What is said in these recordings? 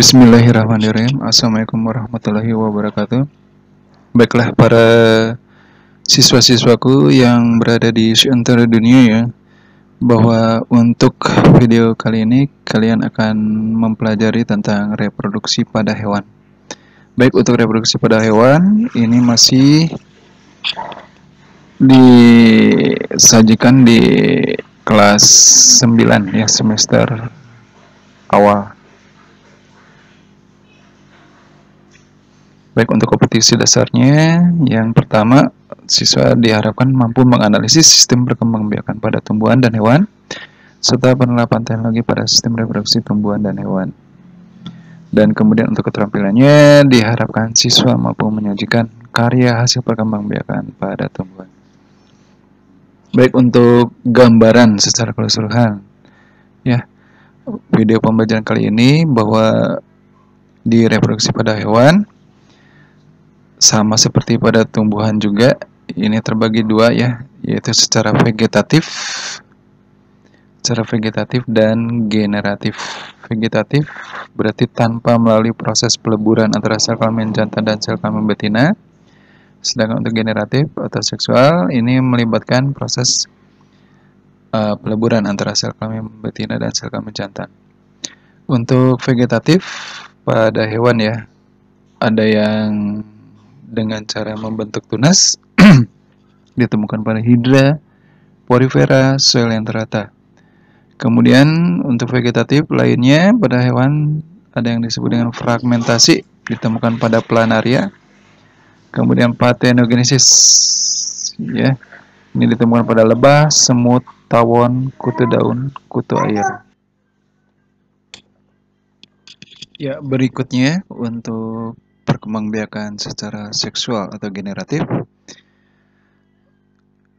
Bismillahirrahmanirrahim Assalamualaikum warahmatullahi wabarakatuh Baiklah para siswa-siswaku yang berada di seantero dunia ya Bahwa untuk video kali ini kalian akan mempelajari tentang reproduksi pada hewan Baik untuk reproduksi pada hewan ini masih disajikan di kelas 9 ya semester awal Baik untuk kompetisi dasarnya, yang pertama siswa diharapkan mampu menganalisis sistem perkembangbiakan pada tumbuhan dan hewan serta penerapan teknologi pada sistem reproduksi tumbuhan dan hewan. Dan kemudian untuk keterampilannya diharapkan siswa mampu menyajikan karya hasil perkembangbiakan pada tumbuhan. Baik untuk gambaran secara keseluruhan. Ya. Video pembelajaran kali ini bahwa di reproduksi pada hewan sama seperti pada tumbuhan juga ini terbagi dua ya yaitu secara vegetatif secara vegetatif dan generatif vegetatif berarti tanpa melalui proses peleburan antara sel kelamin jantan dan sel kelamin betina sedangkan untuk generatif atau seksual ini melibatkan proses uh, peleburan antara sel kelamin betina dan sel kelamin jantan untuk vegetatif pada hewan ya ada yang dengan cara membentuk tunas ditemukan pada hidra, porifera, sel yang terata. Kemudian untuk vegetatif lainnya pada hewan ada yang disebut dengan fragmentasi ditemukan pada planaria. Kemudian patenogenesis ya. Ini ditemukan pada lebah, semut, tawon, kutu daun, kutu air. Ya, berikutnya untuk perkembangbiakan secara seksual atau generatif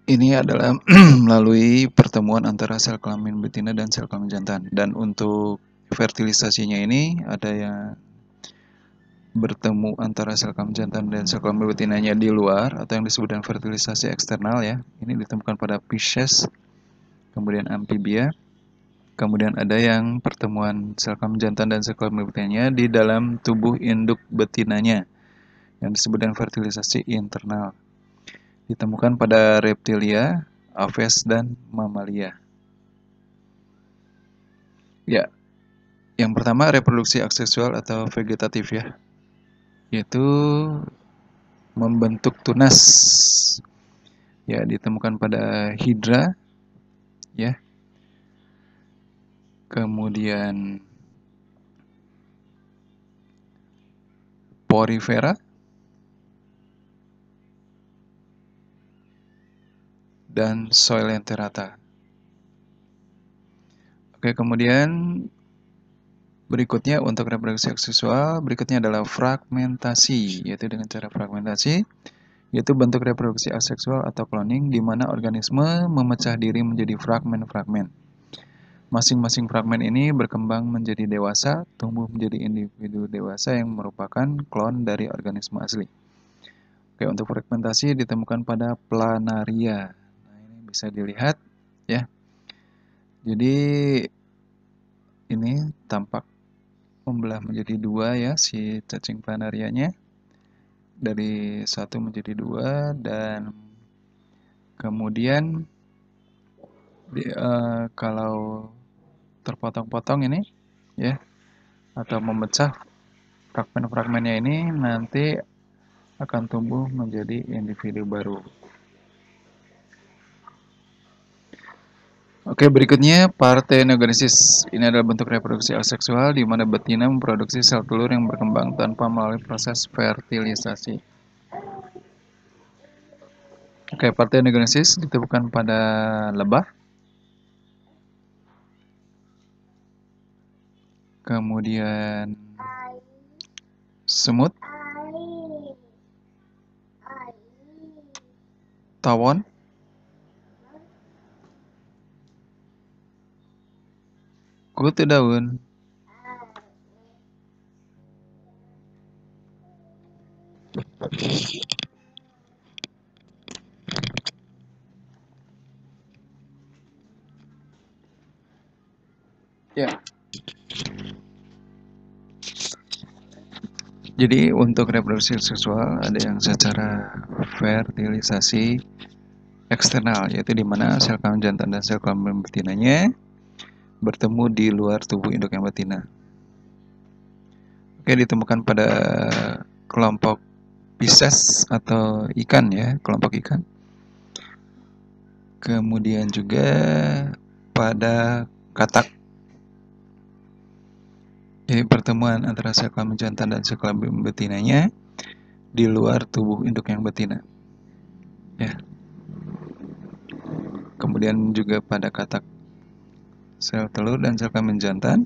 ini adalah melalui pertemuan antara sel kelamin betina dan sel kelamin jantan. Dan untuk fertilisasinya ini ada yang bertemu antara sel kelamin jantan dan sel kelamin betinanya di luar atau yang disebut dengan fertilisasi eksternal ya. Ini ditemukan pada Pisces, kemudian amphibia, Kemudian ada yang pertemuan sel kelamin jantan dan sel kelamin betinanya di dalam tubuh induk betinanya yang disebut dengan fertilisasi internal. Ditemukan pada reptilia, aves dan mamalia. Ya. Yang pertama reproduksi aseksual atau vegetatif ya. Yaitu membentuk tunas. Ya, ditemukan pada hidra ya kemudian porifera dan soil yang terata Oke, kemudian berikutnya untuk reproduksi seksual, berikutnya adalah fragmentasi, yaitu dengan cara fragmentasi yaitu bentuk reproduksi aseksual atau cloning di mana organisme memecah diri menjadi fragmen-fragmen. Masing-masing fragmen ini berkembang menjadi dewasa, tumbuh menjadi individu dewasa yang merupakan klon dari organisme asli. Oke, untuk fragmentasi ditemukan pada planaria. Nah, ini bisa dilihat ya. Jadi ini tampak membelah menjadi dua ya si cacing planarianya dari satu menjadi dua dan kemudian di, uh, kalau terpotong-potong ini ya atau memecah fragmen-fragmennya ini nanti akan tumbuh menjadi individu baru. Oke, berikutnya partenogenesis. Ini adalah bentuk reproduksi aseksual di mana betina memproduksi sel telur yang berkembang tanpa melalui proses fertilisasi. Oke, partenogenesis ditemukan pada lebah kemudian semut, tawon, kutu daun. Yeah. Jadi untuk reproduksi seksual ada yang secara fertilisasi eksternal yaitu di mana sel kelamin jantan dan sel kelamin betinanya bertemu di luar tubuh induk yang betina. Oke, ditemukan pada kelompok Pisces atau ikan ya, kelompok ikan. Kemudian juga pada katak jadi pertemuan antara sel kelamin jantan dan sel kelamin betinanya di luar tubuh induk yang betina. Ya. Kemudian juga pada katak sel telur dan sel kelamin jantan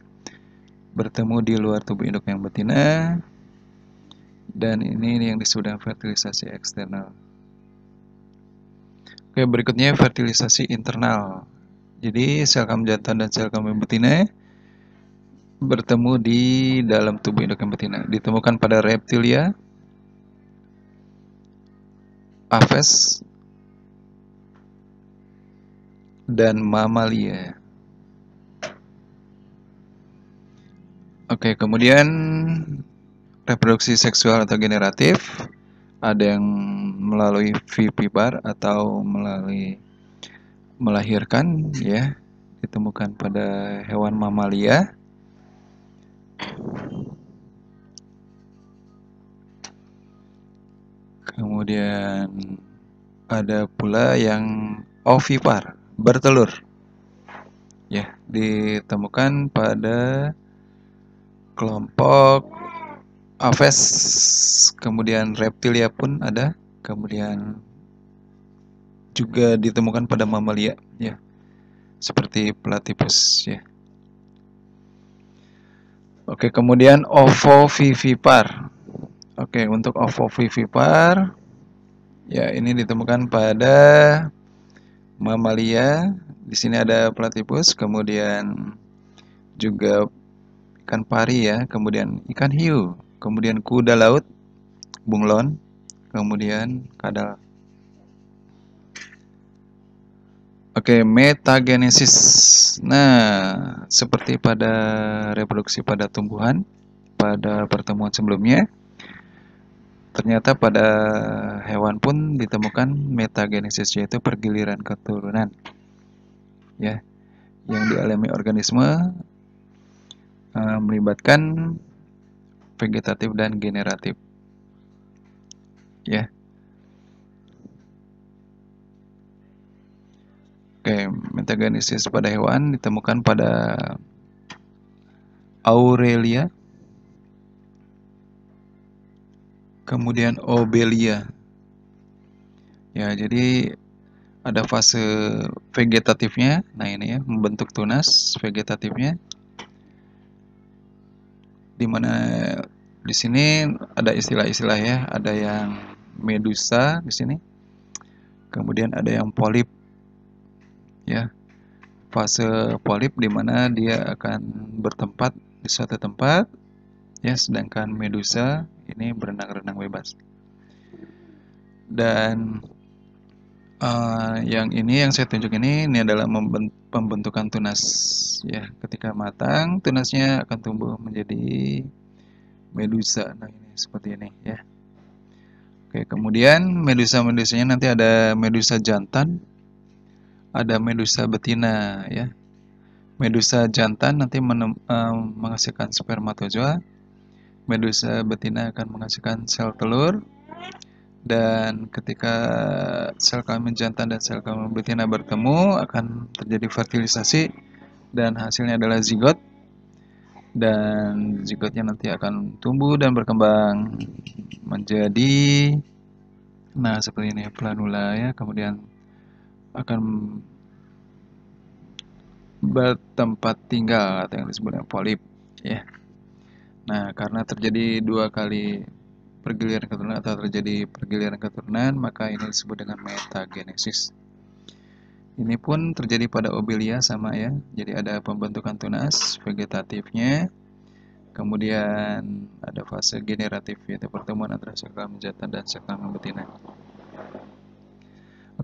bertemu di luar tubuh induk yang betina dan ini yang disebut fertilisasi eksternal. Oke, berikutnya fertilisasi internal. Jadi sel kelamin jantan dan sel kelamin betina bertemu di dalam tubuh induk yang betina. Ditemukan pada reptilia, aves, dan mamalia. Oke, kemudian reproduksi seksual atau generatif ada yang melalui vivipar atau melalui melahirkan ya ditemukan pada hewan mamalia Kemudian ada pula yang ovipar, bertelur. Ya, ditemukan pada kelompok Aves, kemudian reptilia pun ada, kemudian juga ditemukan pada mamalia ya. Seperti platipus, ya. Oke, kemudian Ovo Vivipar. Oke, untuk Ovo Vivipar, ya ini ditemukan pada mamalia. Di sini ada platipus, kemudian juga ikan pari ya, kemudian ikan hiu, kemudian kuda laut, bunglon, kemudian kadal Oke, metagenesis. Nah, seperti pada reproduksi pada tumbuhan pada pertemuan sebelumnya, ternyata pada hewan pun ditemukan metagenesis yaitu pergiliran keturunan. Ya, yang dialami organisme uh, melibatkan vegetatif dan generatif. Ya. Oke, metagenesis pada hewan ditemukan pada Aurelia, kemudian Obelia. Ya, jadi ada fase vegetatifnya, nah ini ya, membentuk tunas vegetatifnya, dimana di sini ada istilah-istilah ya, ada yang medusa di sini, kemudian ada yang polip, ya fase polip di mana dia akan bertempat di suatu tempat ya sedangkan medusa ini berenang-renang bebas dan uh, yang ini yang saya tunjuk ini ini adalah pembentukan tunas ya ketika matang tunasnya akan tumbuh menjadi medusa nah ini seperti ini ya oke kemudian medusa medusanya nanti ada medusa jantan ada medusa betina ya. Medusa jantan nanti menem, uh, menghasilkan spermatozoa. Medusa betina akan menghasilkan sel telur. Dan ketika sel kelamin jantan dan sel kelamin betina bertemu akan terjadi fertilisasi dan hasilnya adalah zigot. Dan zigotnya nanti akan tumbuh dan berkembang menjadi nah seperti ini planula ya, kemudian akan bertempat tinggal atau yang disebut polip ya. Nah, karena terjadi dua kali pergiliran keturunan atau terjadi pergiliran keturunan, maka ini disebut dengan metagenesis. Ini pun terjadi pada obelia sama ya. Jadi ada pembentukan tunas vegetatifnya. Kemudian ada fase generatif yaitu pertemuan antara sekam jantan dan sekam betina.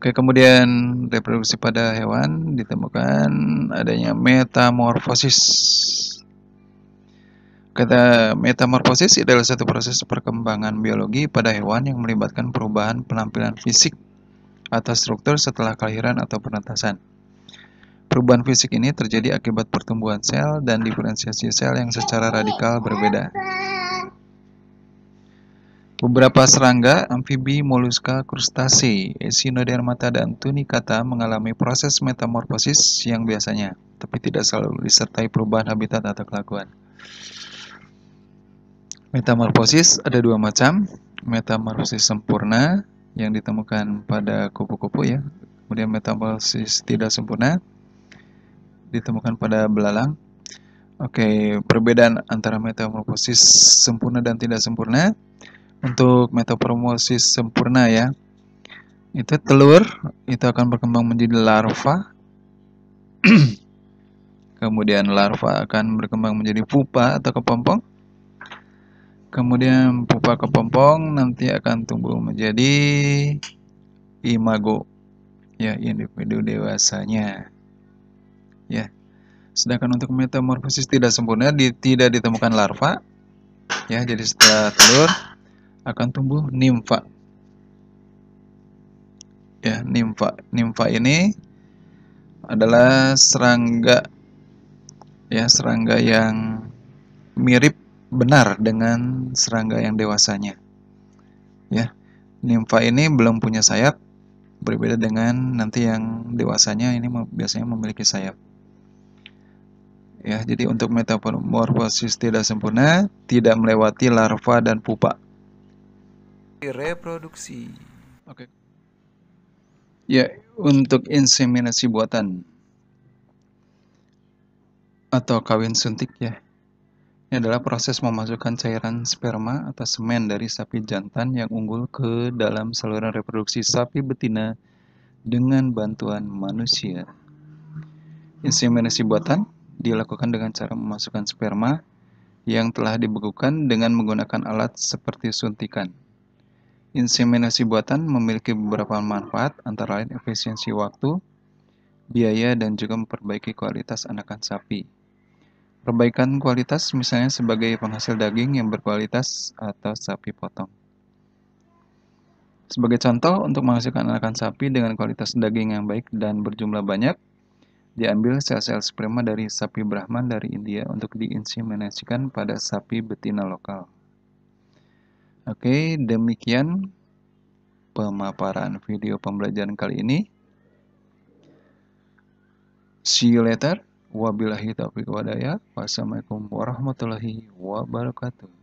Oke, kemudian reproduksi pada hewan ditemukan adanya metamorfosis. Kata metamorfosis adalah satu proses perkembangan biologi pada hewan yang melibatkan perubahan penampilan fisik atau struktur setelah kelahiran atau penetasan. Perubahan fisik ini terjadi akibat pertumbuhan sel dan diferensiasi sel yang secara radikal berbeda. Beberapa serangga, amfibi, moluska, krustasi, esinodermata dan tunikata mengalami proses metamorfosis yang biasanya, tapi tidak selalu disertai perubahan habitat atau kelakuan. Metamorfosis ada dua macam, metamorfosis sempurna yang ditemukan pada kupu-kupu ya, kemudian metamorfosis tidak sempurna ditemukan pada belalang. Oke, perbedaan antara metamorfosis sempurna dan tidak sempurna untuk metapromosis sempurna ya itu telur itu akan berkembang menjadi larva kemudian larva akan berkembang menjadi pupa atau kepompong kemudian pupa kepompong nanti akan tumbuh menjadi imago ya individu dewasanya ya sedangkan untuk metamorfosis tidak sempurna di, tidak ditemukan larva ya jadi setelah telur akan tumbuh nimfa. Ya, nimfa. Nimfa ini adalah serangga ya, serangga yang mirip benar dengan serangga yang dewasanya. Ya. Nimfa ini belum punya sayap, berbeda dengan nanti yang dewasanya ini biasanya memiliki sayap. Ya, jadi untuk metamorfosis tidak sempurna, tidak melewati larva dan pupa reproduksi. Oke. Okay. Ya, untuk inseminasi buatan atau kawin suntik ya. Ini adalah proses memasukkan cairan sperma atau semen dari sapi jantan yang unggul ke dalam saluran reproduksi sapi betina dengan bantuan manusia. Inseminasi buatan dilakukan dengan cara memasukkan sperma yang telah dibekukan dengan menggunakan alat seperti suntikan. Inseminasi buatan memiliki beberapa manfaat, antara lain efisiensi waktu, biaya, dan juga memperbaiki kualitas anakan sapi. Perbaikan kualitas misalnya sebagai penghasil daging yang berkualitas atau sapi potong. Sebagai contoh, untuk menghasilkan anakan sapi dengan kualitas daging yang baik dan berjumlah banyak, diambil sel-sel sperma dari sapi Brahman dari India untuk diinseminasikan pada sapi betina lokal. Oke, demikian pemaparan video pembelajaran kali ini. See you later. Wabillahi taufiq wadaya. Wassalamualaikum warahmatullahi wabarakatuh.